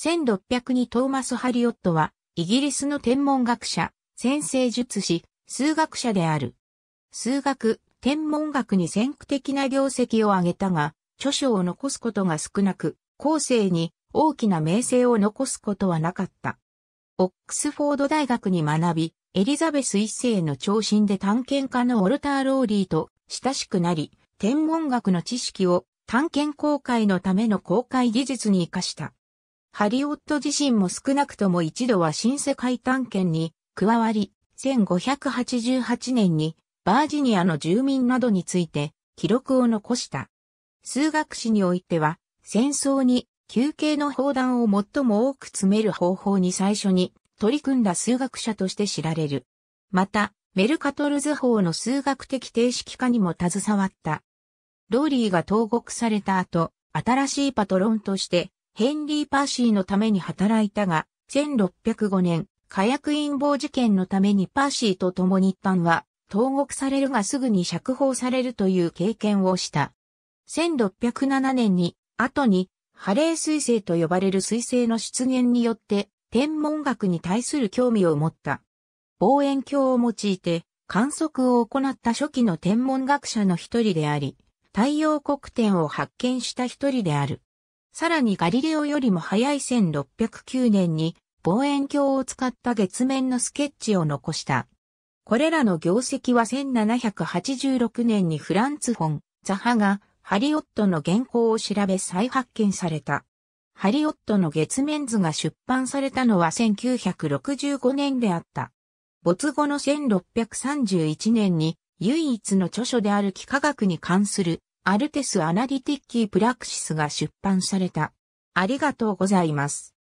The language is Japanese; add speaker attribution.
Speaker 1: 1602トーマス・ハリオットは、イギリスの天文学者、先生術師、数学者である。数学、天文学に先駆的な業績を挙げたが、著書を残すことが少なく、後世に大きな名声を残すことはなかった。オックスフォード大学に学び、エリザベス一世の長身で探検家のオルター・ローリーと親しくなり、天文学の知識を探検公開のための公開技術に活かした。ハリオット自身も少なくとも一度は新世界探検に加わり、1588年にバージニアの住民などについて記録を残した。数学史においては、戦争に休憩の砲弾を最も多く詰める方法に最初に取り組んだ数学者として知られる。また、メルカトル図法の数学的定式化にも携わった。ローリーが投獄された後、新しいパトロンとしてヘンリー・パーシーのために働いたが、1605年、火薬陰謀事件のためにパーシーと共に一般は、投獄されるがすぐに釈放されるという経験をした。1607年に、後に、ハレー彗星と呼ばれる彗星の出現によって、天文学に対する興味を持った。望遠鏡を用いて、観測を行った初期の天文学者の一人であり、太陽黒点を発見した一人である。さらにガリレオよりも早い1609年に望遠鏡を使った月面のスケッチを残した。これらの業績は1786年にフランツ・フォン・ザハがハリオットの原稿を調べ再発見された。ハリオットの月面図が出版されたのは1965年であった。没後の1631年に唯一の著書である幾何学に関するアルテス・アナリティッキー・プラクシスが出版された。ありがとう
Speaker 2: ございます。